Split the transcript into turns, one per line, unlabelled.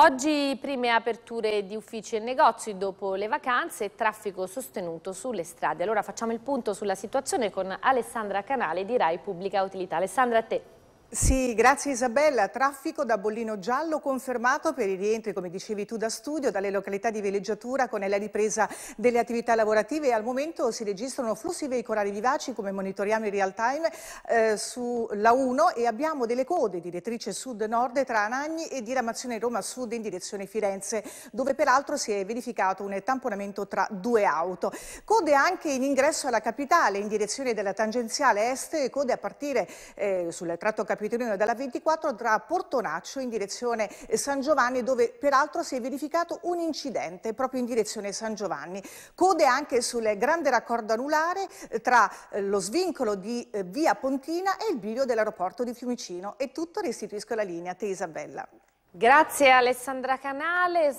Oggi prime aperture di uffici e negozi dopo le vacanze e traffico sostenuto sulle strade. Allora facciamo il punto sulla situazione con Alessandra Canale di Rai Pubblica Utilità. Alessandra, a te.
Sì, grazie Isabella. Traffico da bollino giallo confermato per i rientri, come dicevi tu, da studio, dalle località di villeggiatura con la ripresa delle attività lavorative. Al momento si registrano flussi veicolari vivaci, come monitoriamo in real time, eh, sulla 1 e abbiamo delle code direttrice sud-nord tra Anagni e diramazione Roma-Sud in direzione Firenze, dove peraltro si è verificato un tamponamento tra due auto. Code anche in ingresso alla capitale, in direzione della tangenziale est, code a partire eh, sul tratto capitale Capitolino dalla 24 tra Portonaccio in direzione eh, San Giovanni dove peraltro si è verificato un incidente proprio in direzione San Giovanni. Code anche sul grande raccordo anulare eh, tra eh, lo svincolo di via Pontina e il bivio dell'aeroporto di Fiumicino. E tutto restituisco la linea a te Isabella.
Grazie
Alessandra
Canale.